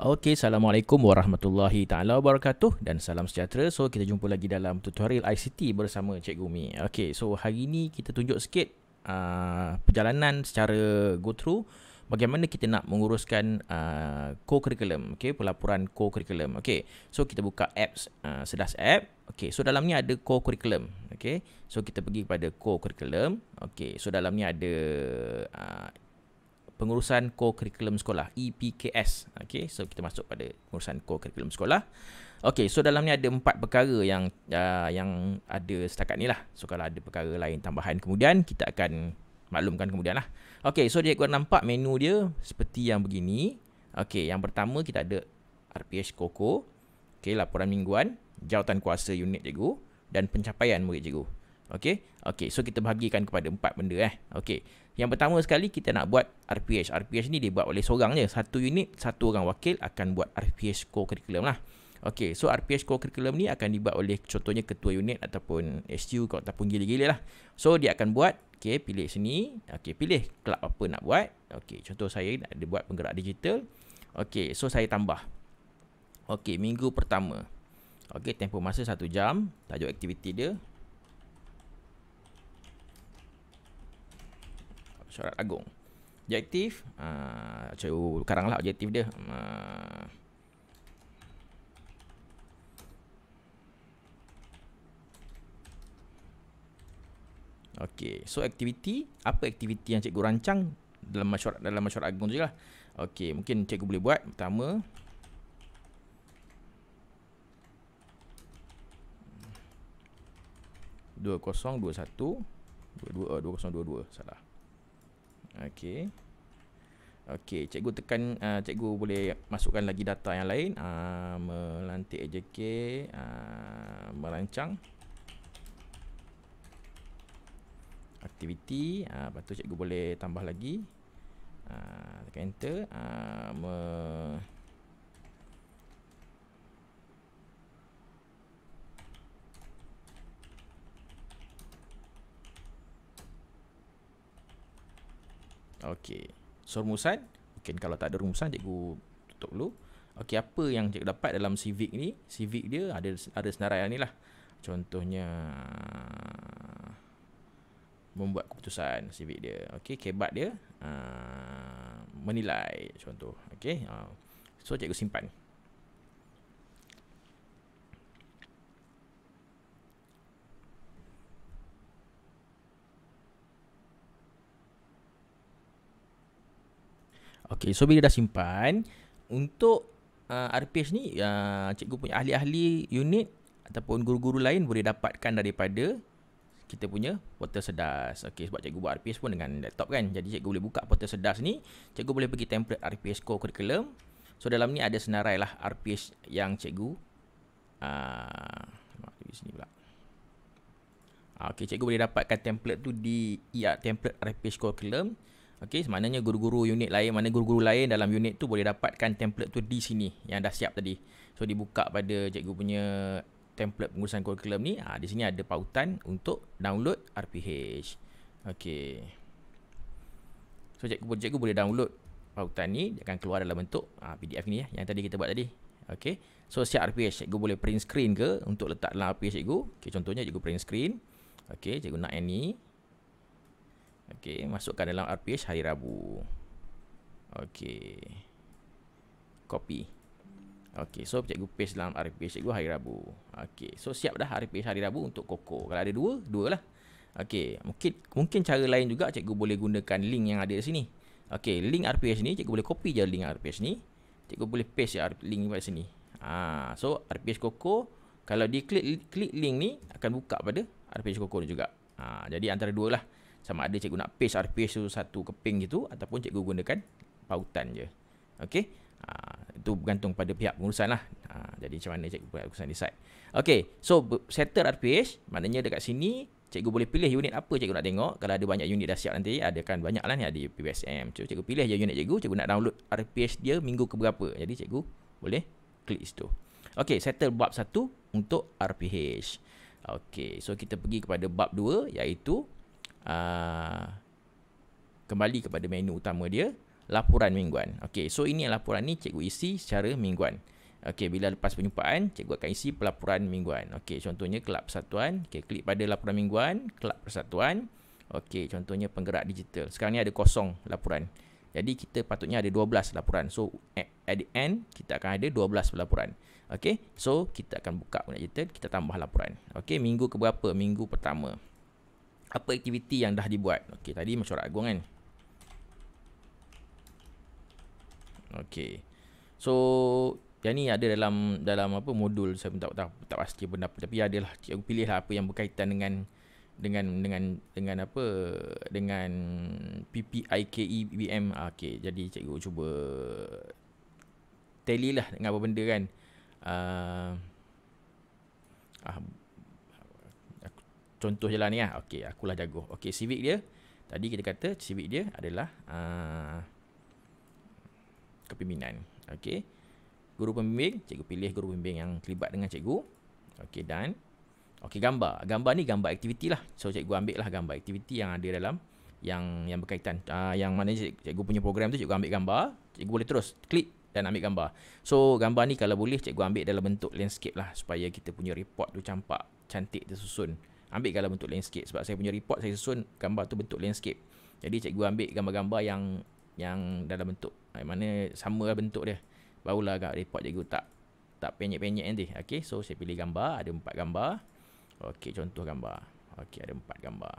Okey, Assalamualaikum Warahmatullahi Ta'ala Wabarakatuh dan salam sejahtera. So, kita jumpa lagi dalam tutorial ICT bersama Cikgu Mi. Okey, so hari ni kita tunjuk sikit uh, perjalanan secara go through bagaimana kita nak menguruskan uh, co-curriculum, okey, pelaporan co-curriculum. Okey, so kita buka apps, uh, sedas app. Okey, so dalam ni ada co-curriculum, okey. So, kita pergi pada co-curriculum. Okey, so dalam ni ada pengurusan co-curriculum sekolah EPKS okey so kita masuk pada pengurusan co-curriculum sekolah okey so dalam ni ada empat perkara yang uh, yang ada setakat ni lah so kalau ada perkara lain tambahan kemudian kita akan maklumkan kemudian lah okey so dia korang nampak menu dia seperti yang begini okey yang pertama kita ada RPS Koko okey laporan mingguan jawatan kuasa unit cikgu dan pencapaian murid cikgu Okey. Okey, so kita bahagikan kepada empat benda eh. Okey. Yang pertama sekali kita nak buat RPH. RPH ni dibuat oleh seorang je. Satu unit, satu orang wakil akan buat RPH core curriculum lah. Okey, so RPH core curriculum ni akan dibuat oleh contohnya ketua unit ataupun SU ataupun gila-gila lah. So dia akan buat Okay, pilih sini. Okay, pilih kelab apa nak buat. Okay, contoh saya nak dia buat penggerak digital. Okay, so saya tambah. Okay, minggu pertama. Okay, tempoh masa satu jam. Tajuk aktiviti dia. syarat agung objektif uh, cuy sekarang oh, lah objektif dia uh, Okey, so aktiviti apa aktiviti yang cikgu rancang dalam mesyuarat dalam mesyuarat agung tu lah. Okay, mungkin cikgu boleh buat pertama dua kosong dua satu dua dua eh, dua kosong dua dua salah Okey. Okey, cikgu tekan uh, cikgu boleh masukkan lagi data yang lain uh, melantik AJK a uh, merancang aktiviti a uh, patut cikgu boleh tambah lagi uh, tekan enter uh, Okey. So rumusan, mungkin kalau tak ada rumusan cikgu tutup dulu. Okey, apa yang cikgu dapat dalam civic ni? Civic dia ada ada senarai ni lah. Contohnya membuat keputusan civic dia. Okey, kebat dia uh, menilai contoh. Okey. Uh, so cikgu simpan. Okay, so bila dah simpan, untuk uh, RPH ni, uh, cikgu punya ahli-ahli unit ataupun guru-guru lain boleh dapatkan daripada kita punya portal sedas. Okey sebab cikgu buat RPS pun dengan laptop kan. Jadi cikgu boleh buka portal sedas ni. Cikgu boleh pergi template RPS core curriculum. So dalam ni ada senarai lah RPS yang cikgu ah uh, sini pula. Ah, okey cikgu boleh dapatkan template tu di ya template RPS core curriculum. Okey, semaknanya guru-guru unit lain, mana guru-guru lain dalam unit tu boleh dapatkan template tu di sini yang dah siap tadi. So dibuka pada cikgu punya template pengurusan kurikulum ni. Ha, di sini ada pautan untuk download RPH. Okey. So cikgu cikgu boleh download pautan ni dia akan keluar dalam bentuk ha, ah, PDF ni ya yang tadi kita buat tadi. Okey. So siap RPH cikgu boleh print screen ke untuk letak dalam RPH cikgu. Okey contohnya cikgu print screen. Okey cikgu nak yang ni. Okey, masukkan dalam RPH hari Rabu. Okey. Copy. Okey, so cikgu paste dalam RPH cikgu hari Rabu. Okey, so siap dah RPH hari Rabu untuk Koko. Kalau ada dua, dua lah. Okey, mungkin mungkin cara lain juga cikgu boleh gunakan link yang ada di sini. Okey, link RPH ni cikgu boleh copy je link RPH ni. Cikgu boleh paste ya link kat sini. Ah, ha, so RPH Koko kalau di klik klik link ni akan buka pada RPH Koko ni juga. Ah, ha, jadi antara dua lah sama ada cikgu nak paste RPS tu satu keping gitu ataupun cikgu gunakan pautan je. Okey. Ha, itu bergantung pada pihak pengurusan lah. Ha, jadi macam mana cikgu pihak pengurusan decide. Okey. So settle RPH maknanya dekat sini cikgu boleh pilih unit apa cikgu nak tengok. Kalau ada banyak unit dah siap nanti ada kan banyak lah ni ada PBSM. So, cikgu pilih je unit cikgu. Cikgu nak download RPH dia minggu ke berapa. Jadi cikgu boleh klik situ. Okey. Settle bab satu untuk RPH. Okey. So kita pergi kepada bab dua iaitu Ah, kembali kepada menu utama dia laporan mingguan. Okey, so ini laporan ni cikgu isi secara mingguan. Okey, bila lepas penyumpaan, cikgu akan isi pelaporan mingguan. Okey, contohnya kelab persatuan, okey klik pada laporan mingguan, kelab persatuan. Okey, contohnya penggerak digital. Sekarang ni ada kosong laporan. Jadi kita patutnya ada 12 laporan. So at, the end kita akan ada 12 pelaporan. Okey, so kita akan buka guna digital, kita tambah laporan. Okey, minggu ke berapa? Minggu pertama apa aktiviti yang dah dibuat. Okey, tadi mesyuarat agung kan. Okey. So, yang ni ada dalam dalam apa modul saya pun tak tahu tak pasti benda apa tapi adalah cikgu pilihlah apa yang berkaitan dengan dengan dengan dengan apa dengan PPIKE BM ah, okey jadi cikgu cuba tally lah dengan apa benda kan uh, ah, ah contoh je lah ni lah. Okey, akulah jago. Okey, civic dia. Tadi kita kata civic dia adalah uh, kepimpinan. Okay, Guru pembimbing. Cikgu pilih guru pembimbing yang terlibat dengan cikgu. Okay dan. okay gambar. Gambar ni gambar aktiviti lah. So, cikgu ambil lah gambar aktiviti yang ada dalam yang yang berkaitan. Uh, yang mana cikgu punya program tu, cikgu ambil gambar. Cikgu boleh terus klik dan ambil gambar. So, gambar ni kalau boleh cikgu ambil dalam bentuk landscape lah. Supaya kita punya report tu campak cantik tersusun ambil gambar bentuk landscape sebab saya punya report saya susun gambar tu bentuk landscape. Jadi cikgu ambil gambar-gambar yang yang dalam bentuk yang eh, mana sama lah bentuk dia. Barulah agak report cikgu tak tak penyek-penyek nanti. Okey, so saya pilih gambar, ada empat gambar. Okey, contoh gambar. Okey, ada empat gambar.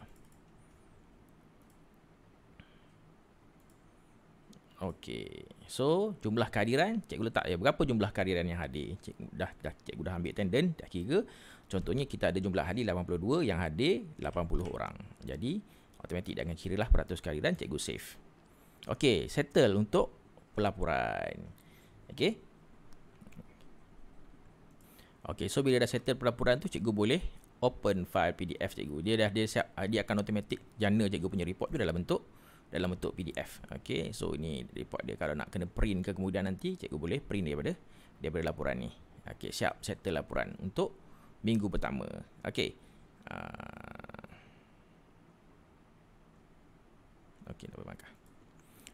Okey. So, jumlah kehadiran, cikgu letak ya berapa jumlah kehadiran yang hadir. Cikgu dah dah cikgu dah ambil tenden dah kira. Contohnya kita ada jumlah hadir 82 yang hadir 80 orang. Jadi, automatik dia akan kiralah peratus kehadiran cikgu save. Okey, settle untuk pelaporan. Okey. Okey, so bila dah settle pelaporan tu cikgu boleh open file PDF cikgu. Dia dah dia siap dia akan automatic jana cikgu punya report tu dalam bentuk dalam bentuk PDF. Okey, so ini report dia kalau nak kena print ke kemudian nanti cikgu boleh print daripada daripada laporan ni. Okey, siap settle laporan untuk minggu pertama. Okey. Ah, okey, dah berbangka.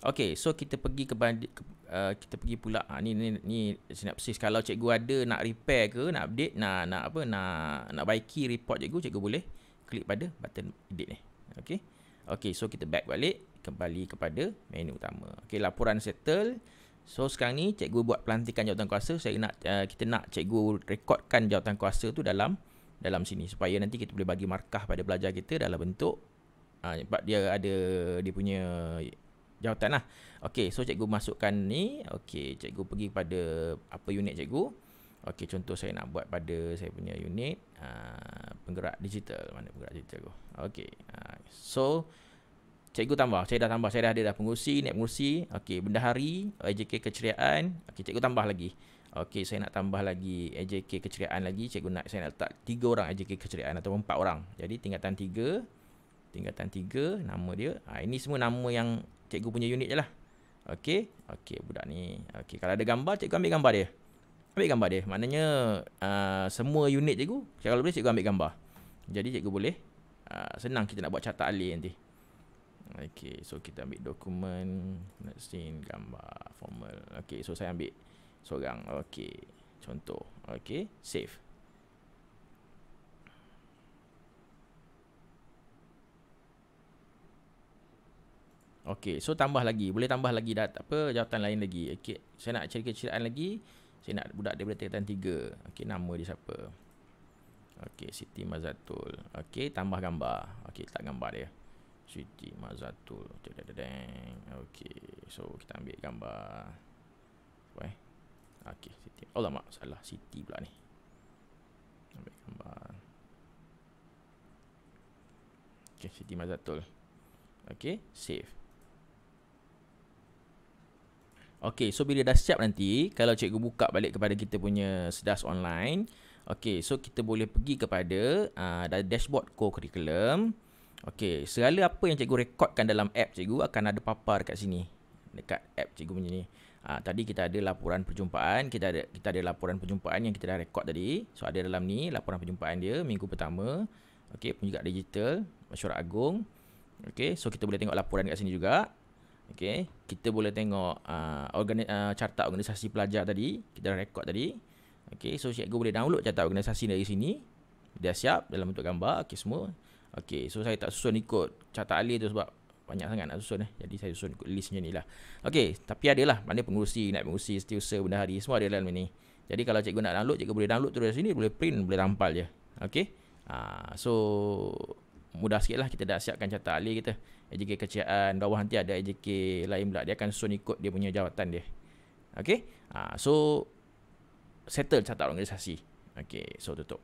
Okey, so kita pergi ke, uh, kita pergi pula. Ha, ni ni ni sinopsis kalau cikgu ada nak repair ke, nak update, nak nak apa, nak nak baiki report cikgu, cikgu boleh klik pada button edit ni. Okey. Okey, so kita back balik kembali kepada menu utama. Okey, laporan settle. So sekarang ni cikgu buat pelantikan jawatan kuasa. Saya nak uh, kita nak cikgu rekodkan jawatan kuasa tu dalam dalam sini supaya nanti kita boleh bagi markah pada pelajar kita dalam bentuk uh, sebab dia ada dia punya jawatan lah. Okey, so cikgu masukkan ni. Okey, cikgu pergi pada apa unit cikgu? Okey contoh saya nak buat pada saya punya unit uh, penggerak digital mana penggerak digital tu. Okey. Uh, so cikgu tambah, saya dah tambah, saya dah ada dah pengerusi, net pengerusi. Okey, bendahari, AJK keceriaan. Okey, cikgu tambah lagi. Okey, saya nak tambah lagi AJK keceriaan lagi. Cikgu nak saya nak letak tiga orang AJK keceriaan atau empat orang. Jadi tingkatan tiga, tingkatan tiga, nama dia. Ha, ini semua nama yang cikgu punya unit je lah. Okey, okey budak ni. Okey, kalau ada gambar, cikgu ambil gambar dia ambil gambar dia. Maknanya uh, semua unit cikgu, kalau boleh cikgu ambil gambar. Jadi cikgu boleh uh, senang kita nak buat catat alih nanti. Okay, so kita ambil dokumen, nak scene gambar formal. Okay, so saya ambil seorang. okay, Contoh. okay, save. Okay, so tambah lagi. Boleh tambah lagi dah apa jawatan lain lagi. Okay, saya nak cari kecilan lagi. Saya nak budak daripada tingkatan 3 Okey nama dia siapa Okey Siti Mazatul Okey tambah gambar Okey tak gambar dia Siti Mazatul Okey so kita ambil gambar Okey eh? Okey Siti Allah mak salah Siti pula ni Ambil gambar Okey Siti Mazatul Okey save Okay, so bila dah siap nanti, kalau cikgu buka balik kepada kita punya sedas online, okay, so kita boleh pergi kepada uh, dashboard co-curriculum. Okay, segala apa yang cikgu rekodkan dalam app cikgu akan ada papar dekat sini. Dekat app cikgu punya ni. Uh, tadi kita ada laporan perjumpaan, kita ada kita ada laporan perjumpaan yang kita dah rekod tadi. So ada dalam ni laporan perjumpaan dia minggu pertama. Okay, pun juga digital, masyarakat agung. Okay, so kita boleh tengok laporan dekat sini juga. Okay. Kita boleh tengok uh, organi- uh, carta organisasi pelajar tadi. Kita dah rekod tadi. Okay. So, cikgu boleh download carta organisasi dari sini. Dia siap dalam bentuk gambar. Okay, semua. Okay. So, saya tak susun ikut carta alih tu sebab banyak sangat nak susun eh. Jadi saya susun ikut list macam ni lah. Okay, tapi ada lah. Mana pengurusi, naik pengurusi, setiausaha, benda hari. Semua ada dalam ni. Jadi kalau cikgu nak download, cikgu boleh download terus dari sini. Boleh print, boleh rampal je. Okay. Uh, ah, so, mudah sikit lah kita dah siapkan catat alih kita AJK kecayaan bawah nanti ada AJK lain pula dia akan susun ikut dia punya jawatan dia ok ha, so settle catat organisasi ok so tutup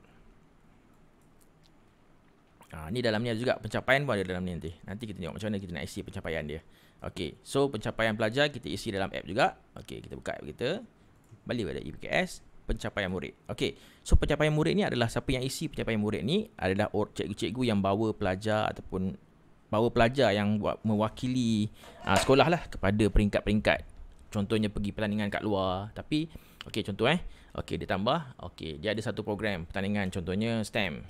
ha, ni dalam ni ada juga pencapaian pun ada dalam ni nanti nanti kita tengok macam mana kita nak isi pencapaian dia ok so pencapaian pelajar kita isi dalam app juga ok kita buka app kita balik pada EPKS pencapaian murid. Okey. So pencapaian murid ni adalah siapa yang isi pencapaian murid ni adalah cikgu-cikgu yang bawa pelajar ataupun bawa pelajar yang buat mewakili uh, sekolah lah kepada peringkat-peringkat. Contohnya pergi pertandingan kat luar tapi okey contoh eh. Okey dia tambah. Okey dia ada satu program pertandingan contohnya STEM.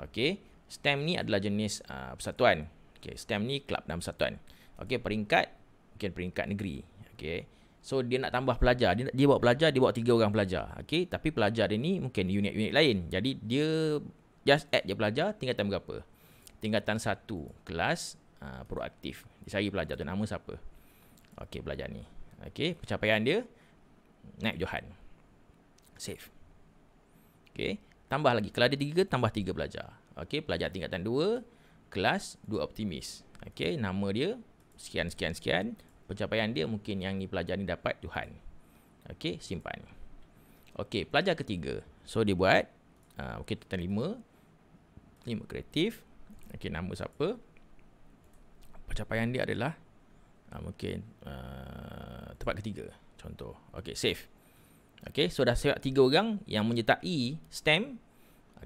Okey. STEM ni adalah jenis uh, persatuan. Okey STEM ni kelab dan persatuan. Okey peringkat mungkin peringkat negeri. Okey. So dia nak tambah pelajar dia, dia bawa pelajar Dia bawa tiga orang pelajar Okay Tapi pelajar dia ni Mungkin unit-unit lain Jadi dia Just add je pelajar Tingkatan berapa Tingkatan satu Kelas uh, Proaktif Dia cari pelajar tu Nama siapa Okay pelajar ni Okay Pencapaian dia Naik Johan Save Okay Tambah lagi Kalau ada tiga Tambah tiga pelajar Okay Pelajar tingkatan dua Kelas Dua optimis Okay Nama dia Sekian sekian sekian pencapaian dia mungkin yang ni pelajar ni dapat Tuhan. Okey, simpan. Okey, pelajar ketiga. So dia buat uh, okey tentang lima kreatif. Okey, nama siapa? Pencapaian dia adalah uh, mungkin uh, tempat ketiga contoh. Okey, save. Okey, so dah siap tiga orang yang menyertai stem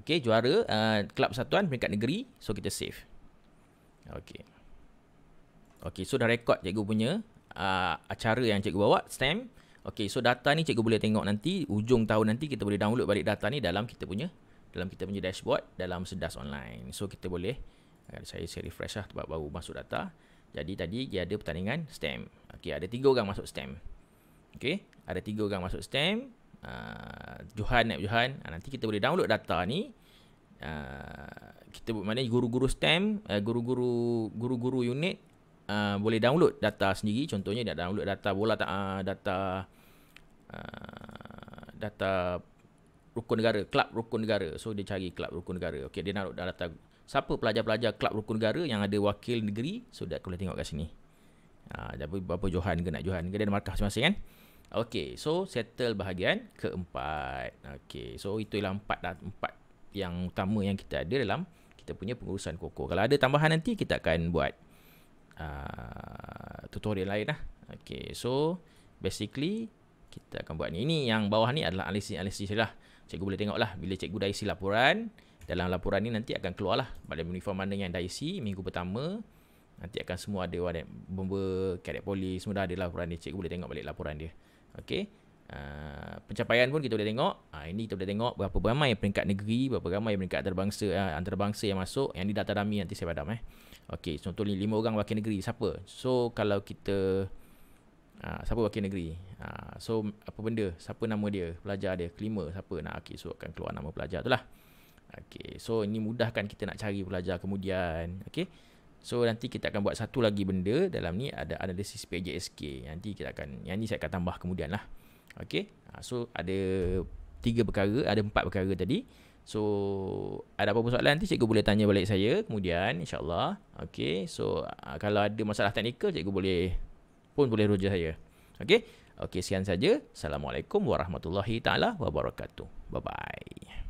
okey juara uh, kelab satuan peringkat negeri. So kita save. Okey. Okey, so dah rekod cikgu punya uh, acara yang cikgu bawa, stamp. Okey, so data ni cikgu boleh tengok nanti, ujung tahun nanti kita boleh download balik data ni dalam kita punya dalam kita punya dashboard dalam sedas online. So kita boleh ah, saya saya refresh lah tempat baru masuk data. Jadi tadi dia ada pertandingan STEM. Okey, ada tiga orang masuk STEM. Okey, ada tiga orang masuk stamp. Uh, Johan, Nek Johan. Uh, nanti kita boleh download data ni. Uh, kita buat mana guru-guru STEM, uh, guru-guru guru-guru unit uh, boleh download data sendiri contohnya dia download data bola uh, data uh, data rukun negara kelab rukun negara so dia cari kelab rukun negara okey dia nak data siapa pelajar-pelajar kelab rukun negara yang ada wakil negeri so dia boleh tengok kat sini ah uh, berapa Johan ke nak Johan ke dia ada markah masing-masing kan Okey, so settle bahagian keempat. Okey, so itu ialah empat dan empat yang utama yang kita ada dalam kita punya pengurusan koko. Kalau ada tambahan nanti kita akan buat Ah, tutorial lain lah. Okay, so basically kita akan buat ni. Ini yang bawah ni adalah analisis-analisis lah. Cikgu boleh tengok lah bila cikgu dah isi laporan. Dalam laporan ni nanti akan keluar lah pada uniform mana yang dah isi minggu pertama. Nanti akan semua ada warna bomba, kadet polis, semua dah ada laporan dia. Cikgu boleh tengok balik laporan dia. Okay. Uh, ah, pencapaian pun kita boleh tengok uh, Ini kita boleh tengok Berapa ramai peringkat negeri Berapa ramai peringkat antarabangsa uh, Antarabangsa yang masuk Yang ni data dami Nanti saya padam eh Okey, contohnya lima orang wakil negeri siapa? So kalau kita ha, siapa wakil negeri? Ha, so apa benda? Siapa nama dia? Pelajar dia kelima siapa? Nak okey, so akan keluar nama pelajar tu lah. Okey, so ini mudahkan kita nak cari pelajar kemudian, okey. So nanti kita akan buat satu lagi benda dalam ni ada analisis PJSK. Nanti kita akan yang ni saya akan tambah kemudian lah. Okey. Ha, so ada tiga perkara, ada empat perkara tadi. So ada apa-apa soalan nanti cikgu boleh tanya balik saya kemudian insyaAllah. Okay so ah, kalau ada masalah teknikal cikgu boleh pun boleh rujuk saya. Okay. Okay sekian saja. Assalamualaikum warahmatullahi taala wabarakatuh. Bye-bye.